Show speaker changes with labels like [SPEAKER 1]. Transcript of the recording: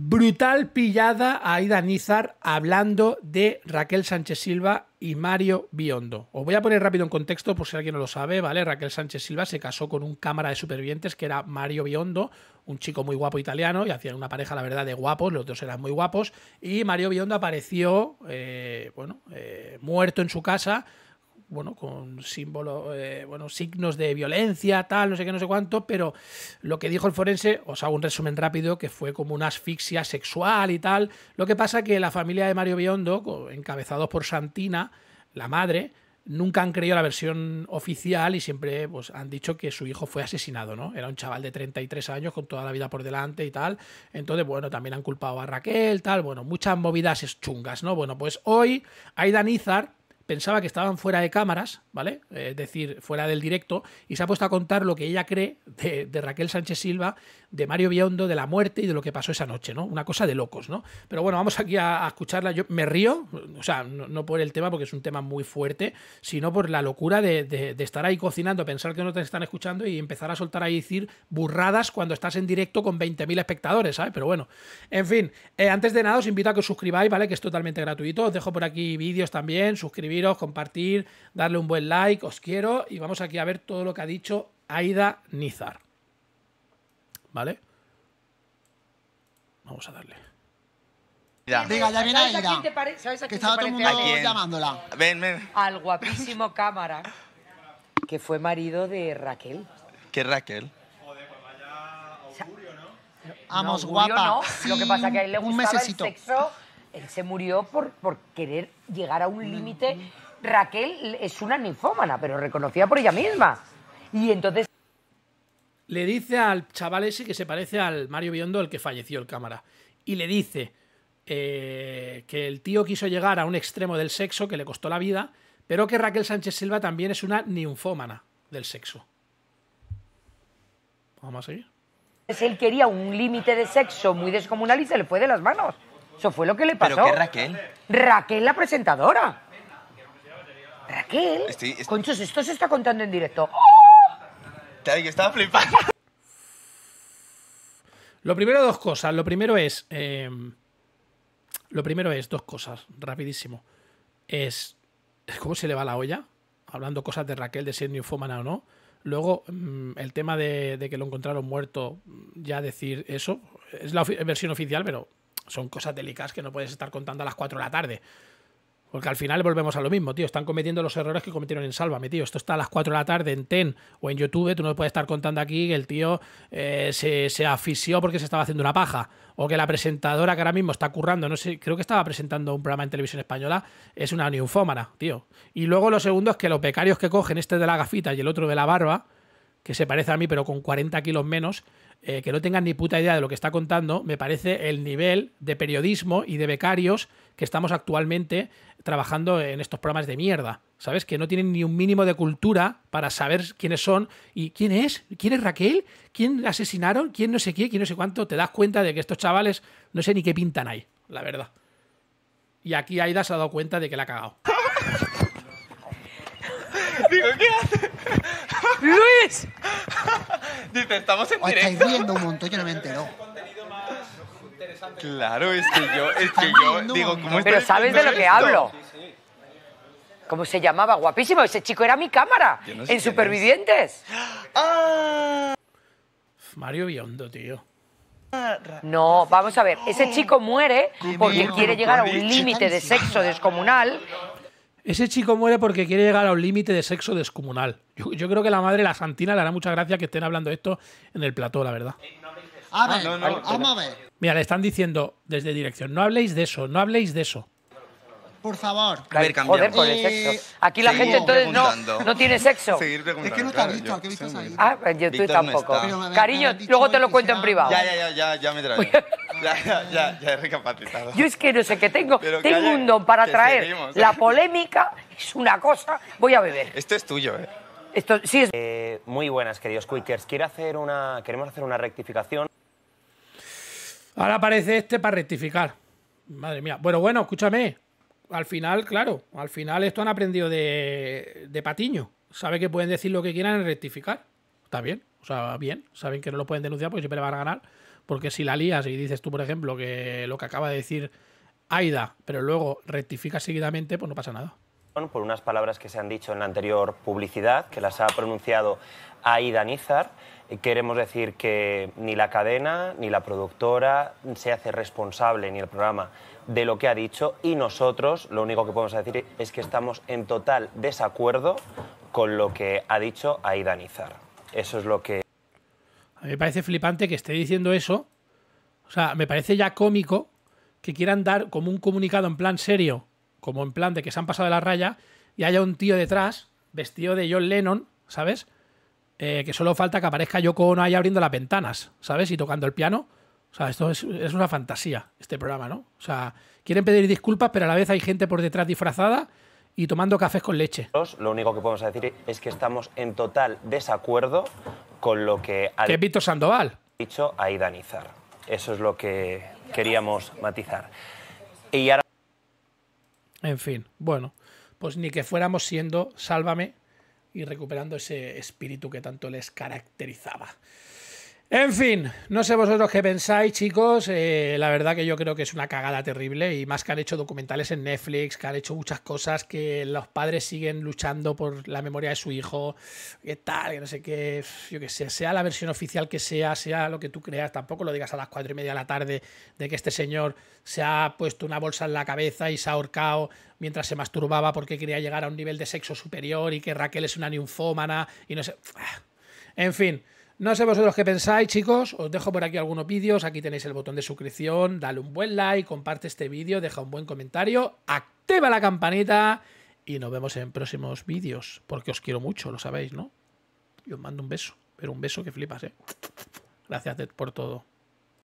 [SPEAKER 1] Brutal pillada a Ida Nizar hablando de Raquel Sánchez Silva y Mario Biondo. Os voy a poner rápido en contexto por si alguien no lo sabe, ¿vale? Raquel Sánchez Silva se casó con un cámara de supervivientes que era Mario Biondo, un chico muy guapo italiano, y hacían una pareja, la verdad, de guapos, los dos eran muy guapos, y Mario Biondo apareció, eh, bueno, eh, muerto en su casa bueno, con símbolos, eh, bueno, signos de violencia, tal, no sé qué, no sé cuánto, pero lo que dijo el forense, os hago un resumen rápido, que fue como una asfixia sexual y tal. Lo que pasa que la familia de Mario Biondo, encabezados por Santina, la madre, nunca han creído la versión oficial y siempre pues, han dicho que su hijo fue asesinado, ¿no? Era un chaval de 33 años con toda la vida por delante y tal. Entonces, bueno, también han culpado a Raquel, tal, bueno, muchas movidas chungas, ¿no? Bueno, pues hoy hay Izar pensaba que estaban fuera de cámaras, ¿vale? Es decir, fuera del directo, y se ha puesto a contar lo que ella cree de, Raquel Sánchez Silva, de Mario Biondo, de la muerte y de lo que pasó esa noche, ¿no? Una cosa de locos, ¿no? Pero bueno, vamos aquí a, escucharla. Yo me río, o sea, no, por el tema, porque es un tema muy fuerte, sino por la locura de, estar ahí cocinando, pensar que no te están escuchando y empezar a soltar ahí decir burradas cuando estás en directo con 20.000 espectadores, ¿sabes? Pero bueno, en fin, eh, antes de nada os invito a que os suscribáis, ¿vale? Que es totalmente gratuito. Os dejo por aquí vídeos también, suscribir suscribiros, compartir, darle un buen like, os quiero y vamos aquí a ver todo lo que ha dicho Aida Nizar. ¿Vale? Vamos a darle. Diga, ya viene Aida.
[SPEAKER 2] que estaba todo el mundo llamándola. Ven, ven. Al guapísimo cámara, que fue marido de Raquel. ¿Qué Raquel? Joder, pues vaya augurio, ¿no? guapa. lo que pasa es que a él le gustaba un el sexo se murió por, querer llegar a un límite. Raquel es una ninfómana, pero reconocida por ella misma. Y entonces...
[SPEAKER 1] Le dice al chaval ese que se parece al Mario Biondo, el que falleció el cámara. Y le dice eh, que el tío quiso llegar a un extremo del sexo que le costó la vida, pero que Raquel Sánchez Silva también es una ninfómana del sexo. Vamos a seguir.
[SPEAKER 2] Él quería un límite de sexo muy descomunal y se le fue de las manos. Eso fue lo que le pasó. ¿Pero qué Raquel? Raquel, la presentadora. Raquel. Conchos, esto se está contando en directo. ¡Oh! que estaba flipando.
[SPEAKER 1] Lo primero, dos cosas. Lo primero es. Eh, lo primero es dos cosas, rapidísimo. Es. ¿Cómo se le va la olla? Hablando cosas de Raquel, de ser es o no. Luego, mm, el tema de, que lo encontraron muerto, ya decir eso. Es la versión oficial, pero son cosas delicadas que no puedes estar contando a las 4 de la tarde. Porque al final volvemos a lo mismo, tío. Están cometiendo los errores que cometieron en Sálvame, tío. Esto está a las 4 de la tarde en TEN o en YouTube. Tú no puedes estar contando aquí que el tío eh, se, se, asfixió porque se estaba haciendo una paja. O que la presentadora que ahora mismo está currando, no sé, creo que estaba presentando un programa en televisión española, es una ninfómana, tío. Y luego lo segundo es que los becarios que cogen, este de la gafita y el otro de la barba, que se parece a mí, pero con 40 kilos menos, eh, que no tengan ni puta idea de lo que está contando, me parece el nivel de periodismo y de becarios que estamos actualmente trabajando en estos programas de mierda. ¿Sabes? Que no tienen ni un mínimo de cultura para saber quiénes son y quién es, quién es Raquel, quién la asesinaron, quién no sé qué, quién no sé cuánto. Te das cuenta de que estos chavales no sé ni qué pintan ahí, la verdad. Y aquí Aida se ha dado cuenta de que la ha cagado. Digo, ¿qué ¡Luis! Dice, estamos en estáis viendo
[SPEAKER 2] un montón, yo no me Claro, es que yo, es que yo digo, ¿cómo Pero sabes de lo que hablo. ¿Cómo se llamaba? Guapísimo. Ese chico era mi cámara. en Supervivientes.
[SPEAKER 1] Mario Biondo, tío. No, vamos a ver. Ese chico muere porque quiere llegar a un límite de sexo descomunal ese chico muere porque quiere llegar a un límite de sexo descomunal. Yo, creo que la madre, la Santina, le hará mucha gracia que estén hablando esto en el plató, la verdad.
[SPEAKER 2] A ver, ah, a ver.
[SPEAKER 1] Mira, le están diciendo desde dirección, no habléis de eso, no habléis de eso.
[SPEAKER 2] Por favor. A ver, con el sexo. Aquí la gente entonces no, no tiene sexo. Es que no te ha visto, ¿a qué visto ahí? Ah, pues yo tú tampoco. Cariño, luego te lo cuento en privado. Ya, ya, ya, ya, ya me traigo. ya, ya, ya, ya he recapacitado. Yo es que no sé qué tengo. Pero tengo un don para traer la polémica, es una cosa. Voy a beber.
[SPEAKER 1] Esto es tuyo, ¿eh? Esto sí es. Eh, muy buenas, queridos Quickers. Quiero hacer una, queremos hacer una rectificación. Ahora aparece este para rectificar. Madre mía. Bueno, bueno, escúchame al final, claro, al final esto han aprendido de, de Patiño. Sabe que pueden decir lo que quieran y rectificar. Está bien, o sea, bien. Saben que no lo pueden denunciar porque siempre van a ganar. Porque si la lías y dices tú, por ejemplo, que lo que acaba de decir Aida, pero luego rectificas seguidamente, pues no pasa nada. Por unas palabras que se han dicho en la anterior publicidad, que las ha pronunciado Aida Nizar queremos decir que ni la cadena ni la productora se hace responsable ni el programa de lo que ha dicho y nosotros lo único que podemos decir es que estamos en total desacuerdo con lo que ha dicho Aida Nizar. Eso es lo que... A mí me parece flipante que esté diciendo eso. O sea, me parece ya cómico que quieran dar como un comunicado en plan serio, como en plan de que se han pasado de la raya y haya un tío detrás vestido de John Lennon, ¿sabes? Eh, que solo falta que aparezca yo con ahí abriendo las ventanas, ¿sabes? Y tocando el piano. O sea, esto es, una fantasía, este programa, ¿no? O sea, quieren pedir disculpas, pero a la vez hay gente por detrás disfrazada y tomando cafés con leche. Lo único que podemos decir es que estamos en total desacuerdo con lo que ha Víctor Sandoval. dicho a Nizar. Eso es lo que queríamos matizar. Y ahora... En fin, bueno, pues ni que fuéramos siendo, sálvame, y recuperando ese espíritu que tanto les caracterizaba. En fin, no sé vosotros qué pensáis, chicos. Eh, la verdad que yo creo que es una cagada terrible y más que han hecho documentales en Netflix, que han hecho muchas cosas, que los padres siguen luchando por la memoria de su hijo, que tal, que no sé qué, yo que sé, sea la versión oficial que sea, sea lo que tú creas, tampoco lo digas a las cuatro y media de la tarde de que este señor se ha puesto una bolsa en la cabeza y se ha ahorcado mientras se masturbaba porque quería llegar a un nivel de sexo superior y que Raquel es una ninfómana y no sé. Ah. En fin. No sé vosotros qué pensáis, chicos. Os dejo por aquí algunos vídeos. Aquí tenéis el botón de suscripción. Dale un buen like, comparte este vídeo, deja un buen comentario, activa la campanita y nos vemos en próximos vídeos. Porque os quiero mucho, lo sabéis, ¿no? Y os mando un beso, pero un beso que flipas, ¿eh? Gracias por todo.